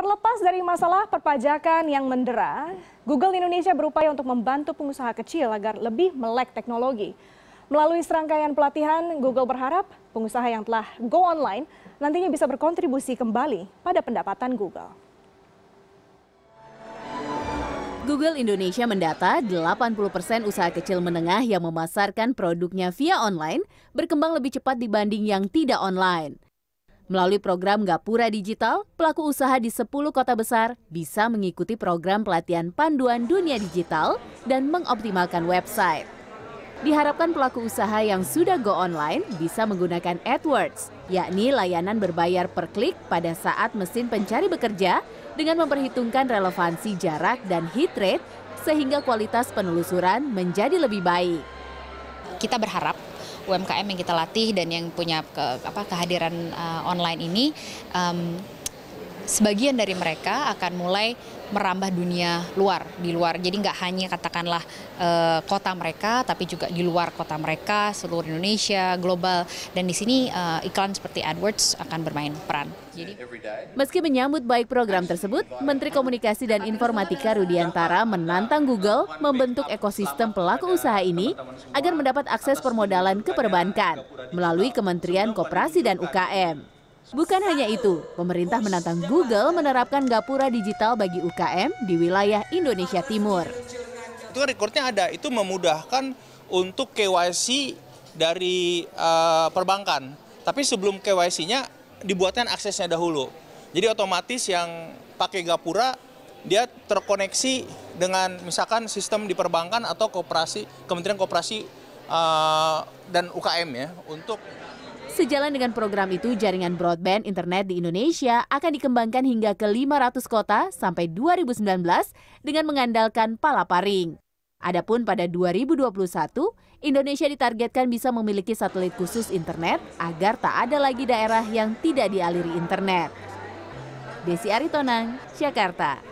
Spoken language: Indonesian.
Terlepas dari masalah perpajakan yang mendera, Google Indonesia berupaya untuk membantu pengusaha kecil agar lebih melek teknologi. Melalui serangkaian pelatihan, Google berharap pengusaha yang telah go online nantinya bisa berkontribusi kembali pada pendapatan Google. Google Indonesia mendata 80% usaha kecil menengah yang memasarkan produknya via online berkembang lebih cepat dibanding yang tidak online. Melalui program Gapura Digital, pelaku usaha di 10 kota besar bisa mengikuti program pelatihan panduan dunia digital dan mengoptimalkan website. Diharapkan pelaku usaha yang sudah go online bisa menggunakan AdWords, yakni layanan berbayar per klik pada saat mesin pencari bekerja dengan memperhitungkan relevansi jarak dan hit rate sehingga kualitas penelusuran menjadi lebih baik. Kita berharap UMKM yang kita latih dan yang punya ke, apa, kehadiran uh, online ini um, sebagian dari mereka akan mulai merambah dunia luar di luar. Jadi nggak hanya katakanlah e, kota mereka, tapi juga di luar kota mereka, seluruh Indonesia, global. Dan di sini e, iklan seperti AdWords akan bermain peran. Jadi meski menyambut baik program tersebut, Menteri Komunikasi dan Informatika Rudiantara menantang Google membentuk ekosistem pelaku usaha ini agar mendapat akses permodalan ke perbankan melalui Kementerian Koperasi dan UKM. Bukan hanya itu, pemerintah menantang Google menerapkan gapura digital bagi UKM di wilayah Indonesia Timur. Itu rekornya ada, itu memudahkan untuk KYC dari uh, perbankan. Tapi sebelum KYC-nya dibuatkan aksesnya dahulu. Jadi otomatis yang pakai gapura dia terkoneksi dengan misalkan sistem di perbankan atau kooperasi Kementerian Kooperasi uh, eh, dan UKM ya untuk Sejalan dengan program itu, jaringan broadband internet di Indonesia akan dikembangkan hingga ke 500 kota sampai 2019 dengan mengandalkan palaparing. Adapun pada 2021, Indonesia ditargetkan bisa memiliki satelit khusus internet agar tak ada lagi daerah yang tidak dialiri internet. Desi Aritonang, Jakarta.